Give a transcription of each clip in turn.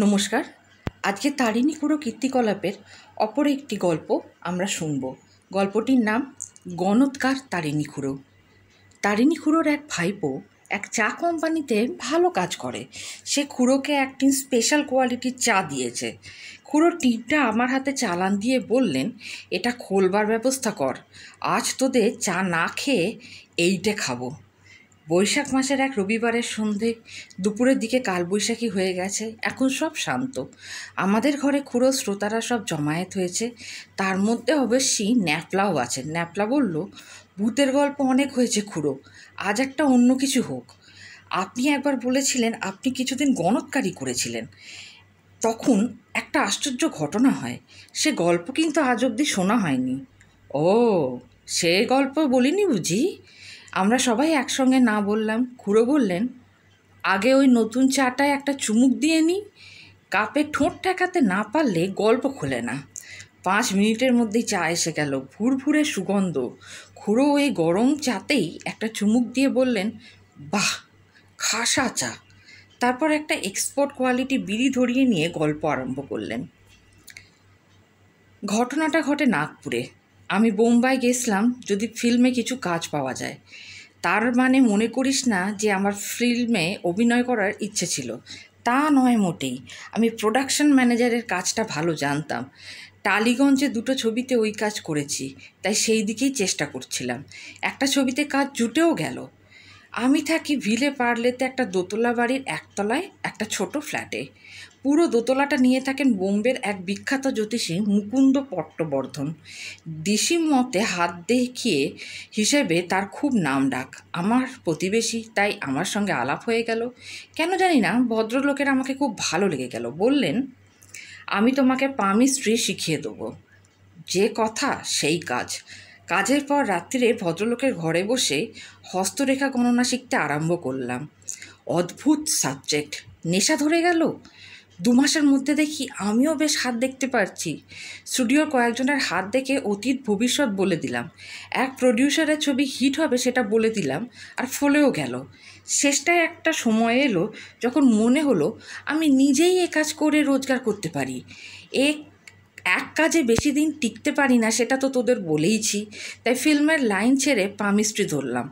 নমস্কার আজকে তারিণী কুড়ো কীর্তিকলাপের অপর একটি গল্প আমরা শুনব গল্পটির নাম গণৎকার তারিণী খুঁড়ো তারিণী খুঁড়োর এক ভাইপো এক চা কোম্পানিতে ভালো কাজ করে সে খুঁড়োকে একটি স্পেশাল কোয়ালিটির চা দিয়েছে খুঁড়ো টিপটা আমার হাতে চালান দিয়ে বললেন এটা খোলবার ব্যবস্থা কর আজ তোদের চা না খেয়ে এইটা খাবো বৈশাখ মাসের এক রবিবারের সন্ধে দুপুরের দিকে কালবৈশাখী হয়ে গেছে এখন সব শান্ত আমাদের ঘরে খুঁড়ো শ্রোতারা সব জমায়েত হয়েছে তার মধ্যে অবশ্যই ন্যাপলাও আছে ন্যাপলা বলল ভূতের গল্প অনেক হয়েছে খুঁড়ো আজ একটা অন্য কিছু হোক আপনি একবার বলেছিলেন আপনি কিছুদিন গণৎকারী করেছিলেন তখন একটা আশ্চর্য ঘটনা হয় সে গল্প কিন্তু আজ অবধি শোনা হয়নি ও সে গল্প বলিনি বুঝি আমরা সবাই একসঙ্গে না বললাম খুড়ো বললেন আগে ওই নতুন চাটায় একটা চুমুক দিয়ে নিই কাপে ঠোঁট ঠেকাতে না পারলে গল্প খোলে না পাঁচ মিনিটের মধ্যেই চা এসে গেল ভুরভুরে সুগন্ধ খুঁড়ো ওই গরম চাতেই একটা চুমুক দিয়ে বললেন বাহ খাসা চা তারপর একটা এক্সপোর্ট কোয়ালিটি বিড়ি ধরিয়ে নিয়ে গল্প আরম্ভ করলেন ঘটনাটা ঘটে নাগপুরে আমি বোম্বাই গেছিলাম যদি ফিল্মে কিছু কাজ পাওয়া যায় তার মানে মনে করিস না যে আমার ফিল্মে অভিনয় করার ইচ্ছে ছিল তা নয় মোটেই আমি প্রোডাকশন ম্যানেজারের কাজটা ভালো জানতাম টালিগঞ্জে দুটো ছবিতে ওই কাজ করেছি তাই সেই দিকেই চেষ্টা করছিলাম একটা ছবিতে কাজ জুটেও গেল আমি থাকি ভিলে পার্লেতে একটা দোতলা বাড়ির একতলায় একটা ছোট ফ্ল্যাটে পুরো দোতলাটা নিয়ে থাকেন বোম্বের এক বিখ্যাত জ্যোতিষী মুকুন্দ পট্টবর্ধন দেশি মতে হাত দেখিয়ে হিসেবে তার খুব নাম ডাক আমার প্রতিবেশী তাই আমার সঙ্গে আলাপ হয়ে গেল কেন জানি না ভদ্রলোকের আমাকে খুব ভালো লেগে গেল বললেন আমি তোমাকে পামি স্ত্রী শিখিয়ে দেবো যে কথা সেই কাজ কাজের পর রাত্রিরে ভদ্রলোকের ঘরে বসে হস্তরেখা গণনা শিখতে আরম্ভ করলাম অদ্ভুত সাবজেক্ট নেশা ধরে গেল দু মাসের মধ্যে দেখি আমিও বেশ হাত দেখতে পারছি স্টুডিওর কয়েকজনের হাত দেখে অতীত ভবিষ্যৎ বলে দিলাম এক প্রডিউসারের ছবি হিট হবে সেটা বলে দিলাম আর ফলেও গেল শেষটায় একটা সময় এলো যখন মনে হলো আমি নিজেই এ কাজ করে রোজগার করতে পারি এ এক কাজে বেশি দিন টিকতে পারি না সেটা তো তোদের বলেইছি তাই ফিল্মের লাইন ছেড়ে পামিস্ট্রি ধরলাম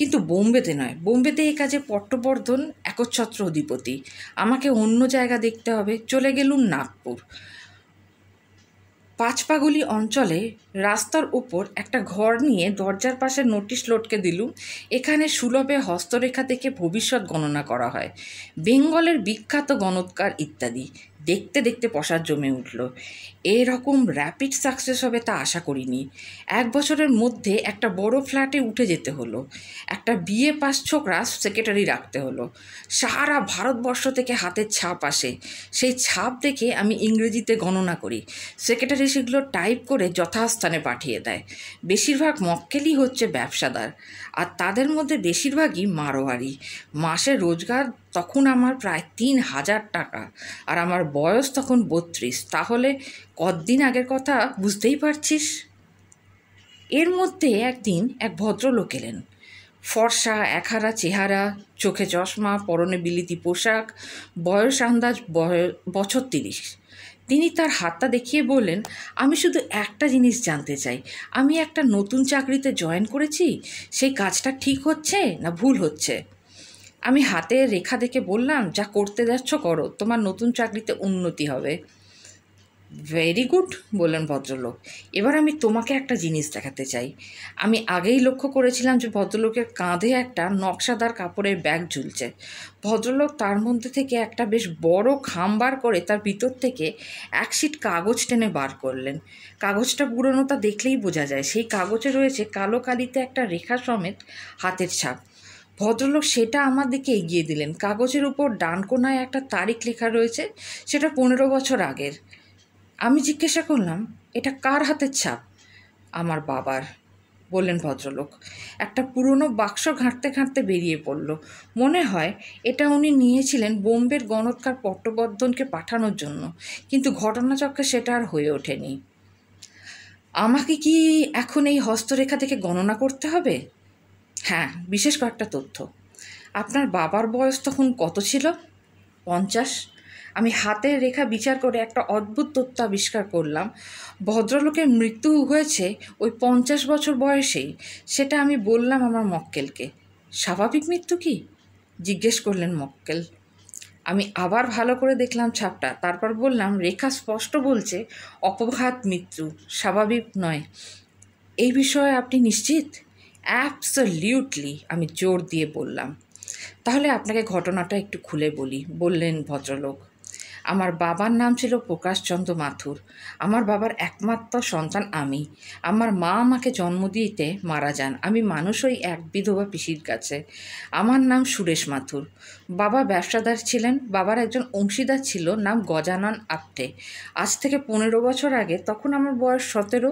কিন্তু বোম্বেতে নয় বোম্বেতে এ কাজে পট্টবর্ধন একচ্ছত্র অধিপতি আমাকে অন্য জায়গা দেখতে হবে চলে গেলুম নাগপুর পাঁচপাগুলি অঞ্চলে রাস্তার ওপর একটা ঘর নিয়ে দরজার পাশে নোটিশ লটকে দিলুম এখানে সুলভে হস্তরেখা থেকে ভবিষ্যৎ গণনা করা হয় বেঙ্গলের বিখ্যাত গণৎকার ইত্যাদি দেখতে দেখতে পশার জমে উঠল এরকম র্যাপিড সাকসেস হবে তা আশা করিনি এক বছরের মধ্যে একটা বড় ফ্ল্যাটে উঠে যেতে হলো একটা বিয়ে পাস ছোকরা সেক্রেটারি রাখতে হলো সারা ভারতবর্ষ থেকে হাতের ছাপ আসে সেই ছাপ দেখে আমি ইংরেজিতে গণনা করি সেক্রেটারি সেগুলো টাইপ করে যথাস্থানে পাঠিয়ে দেয় বেশিরভাগ মক্কেলই হচ্ছে ব্যবসাদার আর তাদের মধ্যে বেশিরভাগই মারোয়ারি মাসে রোজগার তখন আমার প্রায় তিন হাজার টাকা আর আমার বয়স তখন বত্রিশ তাহলে কদিন আগের কথা বুঝতেই পারছিস এর মধ্যে একদিন এক ভদ্রলোক এলেন ফর্সা একহারা চেহারা চোখে চশমা পরনে বিলিতি পোশাক বয়স আন্দাজ বছর তিরিশ তিনি তার হাতটা দেখিয়ে বললেন আমি শুধু একটা জিনিস জানতে চাই আমি একটা নতুন চাকরিতে জয়েন করেছি সেই কাজটা ঠিক হচ্ছে না ভুল হচ্ছে আমি হাতের রেখা দেখে বললাম যা করতে যাচ্ছ করো তোমার নতুন চাকরিতে উন্নতি হবে ভেরি গুড বললেন ভদ্রলোক এবার আমি তোমাকে একটা জিনিস দেখাতে চাই আমি আগেই লক্ষ্য করেছিলাম যে ভদ্রলোকের কাঁধে একটা নকশাদার কাপড়ের ব্যাগ ঝুলছে ভদ্রলোক তার মধ্যে থেকে একটা বেশ বড় খাম বার করে তার ভিতর থেকে এক শিট কাগজ টেনে বার করলেন কাগজটা পুরনো তা দেখলেই বোঝা যায় সেই কাগজে রয়েছে কালো কালিতে একটা রেখা সমেত হাতের ছাপ ভদ্রলোক সেটা আমার দিকে এগিয়ে দিলেন কাগজের উপর ডানকোনায় একটা তারিখ লেখা রয়েছে সেটা পনেরো বছর আগের আমি জিজ্ঞাসা করলাম এটা কার হাতের ছাপ আমার বাবার বললেন ভদ্রলোক একটা পুরনো বাক্স ঘাঁটতে ঘাঁটতে বেরিয়ে পড়ল মনে হয় এটা উনি নিয়েছিলেন বোম্বের গণৎকার পট্টবর্ধনকে পাঠানোর জন্য কিন্তু ঘটনাচক্রে সেটা আর হয়ে ওঠেনি আমাকে কি এখন এই হস্তরেখা থেকে গণনা করতে হবে হ্যাঁ বিশেষ কয়েকটা তথ্য আপনার বাবার বয়স তখন কত ছিল পঞ্চাশ আমি হাতের রেখা বিচার করে একটা অদ্ভুত তথ্য আবিষ্কার করলাম ভদ্রলোকের মৃত্যু হয়েছে ওই পঞ্চাশ বছর বয়সেই সেটা আমি বললাম আমার মক্কেলকে স্বাভাবিক মৃত্যু কি জিজ্ঞেস করলেন মক্কেল আমি আবার ভালো করে দেখলাম ছাপটা তারপর বললাম রেখা স্পষ্ট বলছে অপঘাত মৃত্যু স্বাভাবিক নয় এই বিষয়ে আপনি নিশ্চিত অ্যাপসলিউটলি আমি জোর দিয়ে বললাম তাহলে আপনাকে ঘটনাটা একটু খুলে বলি বললেন ভদ্রলোক আমার বাবার নাম ছিল প্রকাশচন্দ্র মাথুর আমার বাবার একমাত্র সন্তান আমি আমার মা আমাকে জন্ম দিতে মারা যান আমি মানুষ ওই এক বিধবা পিসির কাছে আমার নাম সুরেশ মাথুর বাবা ব্যবসাদার ছিলেন বাবার একজন অংশীদার ছিল নাম গজানন আপটে আজ থেকে পনেরো বছর আগে তখন আমার বয়স সতেরো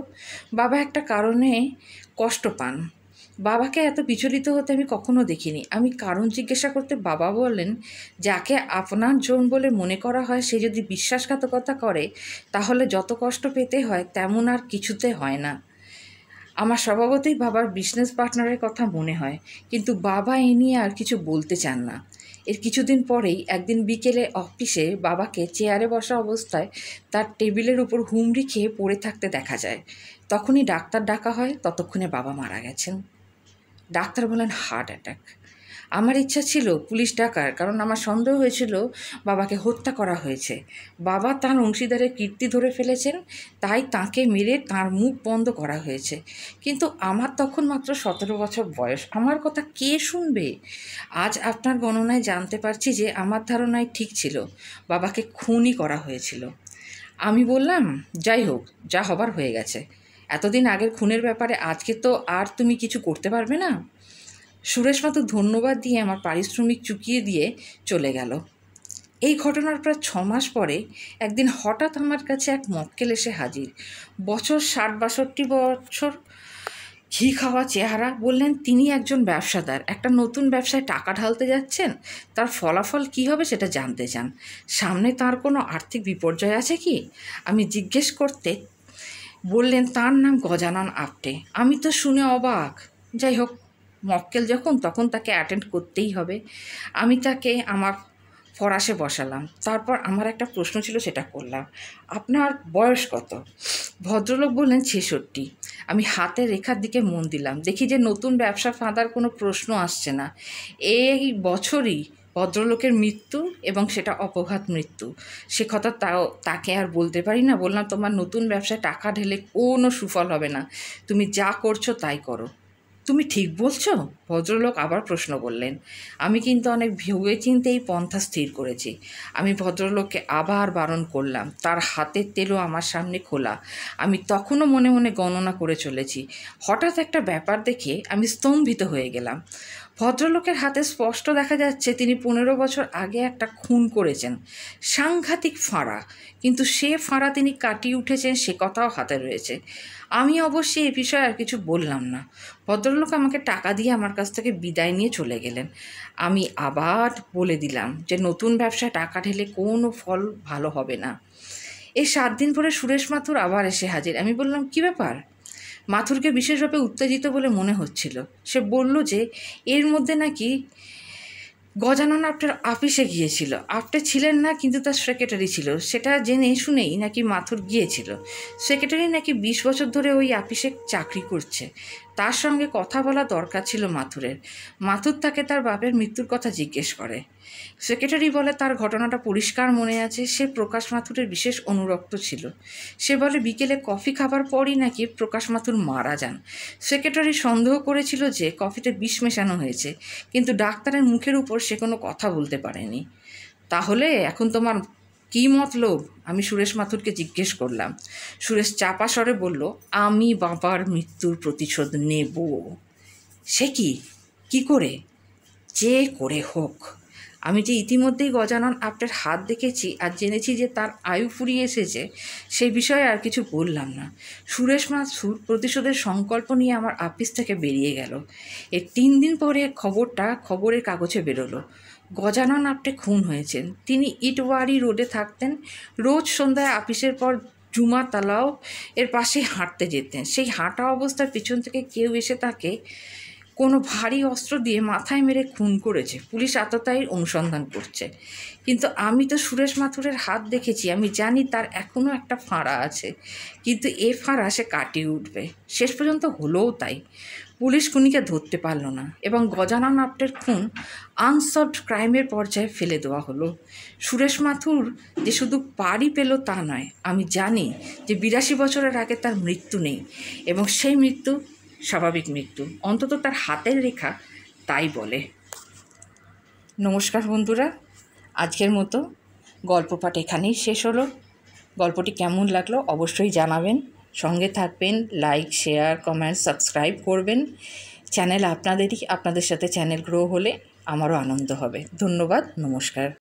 বাবা একটা কারণে কষ্ট পান বাবাকে এত বিচলিত হতে আমি কখনো দেখিনি আমি কারণ জিজ্ঞাসা করতে বাবা বললেন যাকে আপনার জোন বলে মনে করা হয় সে যদি বিশ্বাসঘাতকতা করে তাহলে যত কষ্ট পেতে হয় তেমন আর কিছুতে হয় না আমার স্বভাবতই বাবার বিজনেস পার্টনারের কথা মনে হয় কিন্তু বাবা এ নিয়ে আর কিছু বলতে চান না এর কিছুদিন পরেই একদিন বিকেলে অফিসে বাবাকে চেয়ারে বসা অবস্থায় তার টেবিলের উপর হুমড়ি খেয়ে পড়ে থাকতে দেখা যায় তখনই ডাক্তার ডাকা হয় ততক্ষণে বাবা মারা গেছেন ডাক্তার বলেন হার্ট অ্যাটাক আমার ইচ্ছা ছিল পুলিশ ডাকার কারণ আমার সন্দেহ হয়েছিল বাবাকে হত্যা করা হয়েছে বাবা তার অংশীদারের কীর্তি ধরে ফেলেছেন তাই তাকে মেরে তার মুখ বন্ধ করা হয়েছে কিন্তু আমার তখন মাত্র সতেরো বছর বয়স আমার কথা কে শুনবে আজ আপনার গণনায় জানতে পারছি যে আমার ধারণায় ঠিক ছিল বাবাকে খুনই করা হয়েছিল আমি বললাম যাই হোক যা হবার হয়ে গেছে এতদিন আগের খুনের ব্যাপারে আজকে তো আর তুমি কিছু করতে পারবে না সুরেশ মাত্র ধন্যবাদ দিয়ে আমার পারিশ্রমিক চুকিয়ে দিয়ে চলে গেল এই ঘটনার প্রায় ছ মাস পরে একদিন হঠাৎ আমার কাছে এক মক্কেল এসে হাজির বছর ষাট বাষট্টি বছর ঘি খাওয়া চেহারা বললেন তিনি একজন ব্যবসাদার একটা নতুন ব্যবসায় টাকা ঢালতে যাচ্ছেন তার ফলাফল কি হবে সেটা জানতে চান সামনে তার কোনো আর্থিক বিপর্যয় আছে কি আমি জিজ্ঞেস করতে বললেন তার নাম গজানন আপটে আমি তো শুনে অবাক যাই হোক মক্কেল যখন তখন তাকে অ্যাটেন্ড করতেই হবে আমি তাকে আমার ফরাসে বসালাম তারপর আমার একটা প্রশ্ন ছিল সেটা করলাম আপনার বয়স কত ভদ্রলোক বললেন ছেষট্টি আমি হাতে রেখার দিকে মন দিলাম দেখি যে নতুন ব্যবসা ফাঁদার কোনো প্রশ্ন আসছে না এই বছরই ভদ্রলোকের মৃত্যু এবং সেটা অপঘাত মৃত্যু সে কথা তাও তাকে আর বলতে পারি না বললাম তোমার নতুন ব্যবসায় টাকা ঢেলে কোনো সুফল হবে না তুমি যা করছো তাই করো তুমি ঠিক বলছো ভদ্রলোক আবার প্রশ্ন করলেন আমি কিন্তু অনেক ভেবে চিনতে এই পন্থা স্থির করেছি আমি ভদ্রলোককে আবার বারণ করলাম তার হাতের তেলও আমার সামনে খোলা আমি তখনও মনে মনে গণনা করে চলেছি হঠাৎ একটা ব্যাপার দেখে আমি স্তম্ভিত হয়ে গেলাম ভদ্রলোকের হাতে স্পষ্ট দেখা যাচ্ছে তিনি পনেরো বছর আগে একটা খুন করেছেন সাংঘাতিক ফাঁড়া কিন্তু সে ফাঁড়া তিনি কাটিয়ে উঠেছেন সে কথাও হাতে রয়েছে আমি অবশ্যই এ বিষয়ে আর কিছু বললাম না ভদ্রলোক আমাকে টাকা দিয়ে আমার কাছ থেকে বিদায় নিয়ে চলে গেলেন আমি আবার বলে দিলাম যে নতুন ব্যবসায় টাকা ঢেলে কোনো ফল ভালো হবে না এই সাত দিন পরে সুরেশ মাথুর আবার এসে হাজির আমি বললাম কি ব্যাপার মাথুরকে বিশেষভাবে উত্তেজিত বলে মনে হচ্ছিল সে বলল যে এর মধ্যে নাকি গজানন আপটার আপিসে গিয়েছিল আপটা ছিলেন না কিন্তু তার সেক্রেটারি ছিল সেটা জেনে শুনেই নাকি মাথুর গিয়েছিল সেক্রেটারি নাকি বিশ বছর ধরে ওই আপিসে চাকরি করছে তার সঙ্গে কথা বলা দরকার ছিল মাথুরের মাথুর তাকে তার বাপের মৃত্যুর কথা জিজ্ঞেস করে সেক্রেটারি বলে তার ঘটনাটা পরিষ্কার মনে আছে সে প্রকাশ মাথুরের বিশেষ অনুরক্ত ছিল সে বলে বিকেলে কফি খাবার পরই নাকি প্রকাশ মাথুর মারা যান সেক্রেটারি সন্দেহ করেছিল যে কফিতে বিষ মেশানো হয়েছে কিন্তু ডাক্তারের মুখের উপর সে কোনো কথা বলতে পারেনি তাহলে এখন তোমার কী মতলব আমি সুরেশ মাথুরকে জিজ্ঞেস করলাম সুরেশ চাপা স্বরে বলল আমি বাবার মৃত্যুর প্রতিশোধ নেব সে কি কি করে যে করে হোক আমি যে ইতিমধ্যেই গজানন আপনার হাত দেখেছি আর জেনেছি যে তার আয়ু ফুরিয়ে এসেছে সে বিষয়ে আর কিছু বললাম না সুরেশ সুর প্রতিশোধের সংকল্প নিয়ে আমার আপিস থেকে বেরিয়ে গেল এর তিন দিন পরে খবরটা খবরের কাগজে বেরোলো গজানন আপটে খুন হয়েছেন তিনি ইটওয়ারি রোডে থাকতেন রোজ সন্ধ্যায় আপিসের পর জুমা তালাও এর পাশে হাঁটতে যেতেন সেই হাঁটা অবস্থার পিছন থেকে কেউ এসে তাকে কোনো ভারী অস্ত্র দিয়ে মাথায় মেরে খুন করেছে পুলিশ আততায়ীর অনুসন্ধান করছে কিন্তু আমি তো সুরেশ মাথুরের হাত দেখেছি আমি জানি তার এখনও একটা ফাঁড়া আছে কিন্তু এ ফাঁড়া সে কাটিয়ে উঠবে শেষ পর্যন্ত হলোও তাই পুলিশ খুনিকে ধরতে পারল না এবং গজানন আপ্টের খুন আনসলভড ক্রাইমের পর্যায়ে ফেলে দেওয়া হলো সুরেশ মাথুর যে শুধু পাড়ি পেল তা নয় আমি জানি যে বিরাশি বছরের আগে তার মৃত্যু নেই এবং সেই মৃত্যু স্বাভাবিক মৃত্যু অন্তত তার হাতের রেখা তাই বলে নমস্কার বন্ধুরা আজকের মতো গল্প পাঠ এখানেই শেষ হলো গল্পটি কেমন লাগলো অবশ্যই জানাবেন সঙ্গে থাকবেন লাইক শেয়ার কমেন্ট সাবস্ক্রাইব করবেন চ্যানেল আপনাদেরই আপনাদের সাথে চ্যানেল গ্রো হলে আমারও আনন্দ হবে ধন্যবাদ নমস্কার